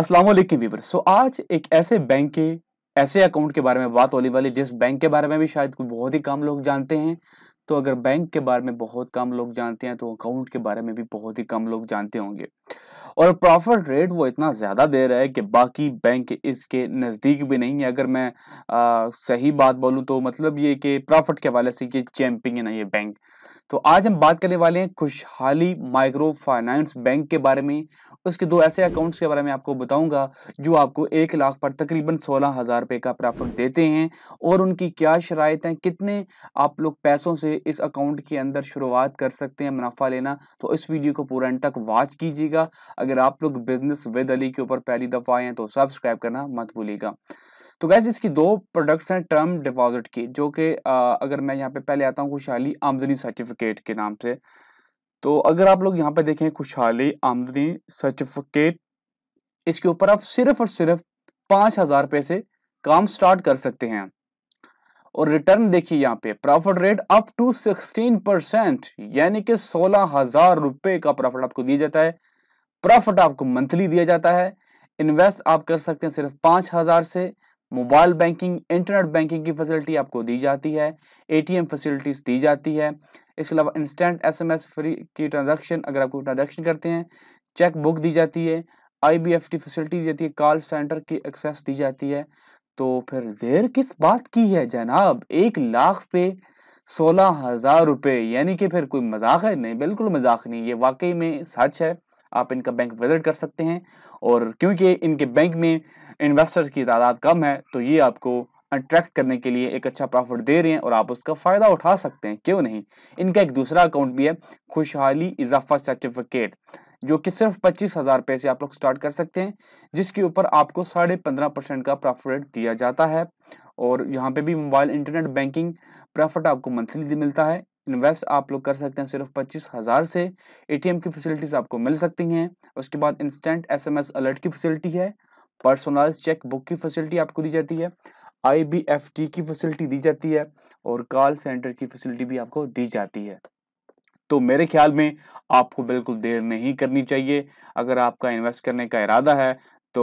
अस्सलाम वालेकुम व्यूअर्स सो आज एक ऐसे बैंक के ऐसे अकाउंट के बारे में बात होने वाली जिस बैंक के बारे में भी शायद बहुत ही कम लोग जानते हैं तो अगर बैंक के बारे में बहुत कम लोग जानते हैं तो अकाउंट के बारे में भी बहुत ही कम लोग जानते होंगे और प्रॉफिट रेट वो इतना ज़्यादा दे रहा है कि बाकी बैंक इसके नज़दीक भी नहीं है अगर मैं आ, सही बात बोलूँ तो मतलब ये कि प्रॉफिट के हवाले से ये चैम्पियन है ये बैंक तो आज हम बात करने वाले हैं खुशहाली माइक्रो फाइनेंस बैंक के बारे में उसके दो ऐसे अकाउंट्स के बारे में आपको बताऊंगा जो आपको एक लाख पर तकरीबन सोलह हज़ार रुपये का प्रॉफिट देते हैं और उनकी क्या शराय हैं कितने आप लोग पैसों से इस अकाउंट के अंदर शुरुआत कर सकते हैं मुनाफा लेना तो इस वीडियो को पूरा एंड तक वॉच कीजिएगा अगर आप लोग बिजनेस विद अली के ऊपर पहली दफ़ा आए हैं तो सब्सक्राइब करना मत भूलिएगा तो गैस इसकी दो प्रोडक्ट्स हैं टर्म डिपॉजिट की जो कि अगर मैं यहाँ पे पहले आता हूँ खुशहाली आमदनी सर्टिफिकेट के नाम से तो अगर आप लोग यहाँ पे देखें खुशहाली आमदनी सर्टिफिकेट इसके ऊपर आप सिर्फ और सिर्फ पांच हज़ार रुपए से काम स्टार्ट कर सकते हैं और रिटर्न देखिए यहाँ पे profit rate up to sixteen percent यानी कि सोलह हज़ार रुपए का प्रॉफिट आपको दिया जाता है प्रॉफिट आपको मंथली दिया जाता है इन्वेस्ट आप कर सकते हैं सिर्फ पांच हज़ार से मोबाइल बैंकिंग इंटरनेट बैंकिंग की फैसिलिटी आपको दी जाती है एटीएम फैसिलिटीज़ दी जाती है इसके अलावा इंस्टेंट एसएमएस फ्री की ट्रांजैक्शन अगर आपको ट्रांजैक्शन करते हैं चेक बुक दी जाती है I B F T facility दी जाती है कॉल सेंटर की एक्सेस दी जाती है तो फिर देर किस बात की है जनाब एक लाख पे सोलह हज़ार रुपये यानी कि फिर कोई मजाक है नहीं बिल्कुल मजाक नहीं ये वाकई में सच है आप इनका बैंक विजिट कर सकते हैं और क्योंकि इनके बैंक में इन्वेस्टर्स की तादाद कम है तो ये आपको अट्रैक्ट करने के लिए एक अच्छा प्रॉफिट दे रहे हैं और आप उसका फ़ायदा उठा सकते हैं क्यों नहीं इनका एक दूसरा अकाउंट भी है खुशहाली इजाफा सर्टिफिकेट जो कि सिर्फ पच्चीस हज़ार रुपये से आप लोग स्टार्ट कर सकते हैं जिसके ऊपर आपको साढ़े पंद्रह परसेंट का प्रॉफिट दिया जाता है और यहाँ पे भी मोबाइल इंटरनेट बैंकिंग प्रॉफिट आपको मंथली मिलता है इन्वेस्ट आप लोग कर सकते हैं सिर्फ पच्चीस हज़ार से एटीएम की फैसिलिटीज़ आपको मिल सकती हैं उसके बाद इंस्टेंट एसएमएस अलर्ट की फैसिलिटी है पर्सनलाइज चेक बुक की फैसिलिटी आपको दी जाती है आईबीएफटी की फैसिलिटी दी जाती है और कॉल सेंटर की फैसिलिटी भी आपको दी जाती है तो मेरे ख्याल में आपको बिल्कुल देर नहीं करनी चाहिए अगर आपका इन्वेस्ट करने का इरादा है तो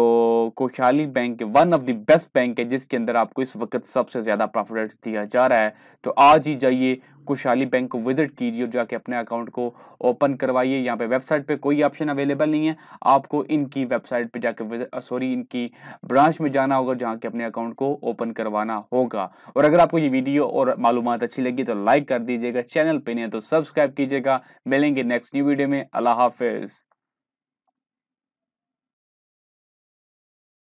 Koshali bank one of the best bank है जिसके अंदर आपको इस वक्त सबसे ज़्यादा प्रॉफिट दिया जा रहा है तो आज ही जाइए कोशाली बैंक को विजिट कीजिए और जाके अपने अकाउंट को ओपन करवाइए यहाँ पे वेबसाइट पे कोई ऑप्शन अवेलेबल नहीं है आपको इनकी वेबसाइट पे जाके सॉरी इनकी ब्रांच में जाना होगा जहाँ के अपने अकाउंट को ओपन करवाना होगा और अगर आपको ये वीडियो और मालूम अच्छी लगी तो लाइक कर दीजिएगा चैनल पर नहीं तो सब्सक्राइब कीजिएगा मिलेंगे नेक्स्ट न्यू वीडियो में अल्लाह हाफिज़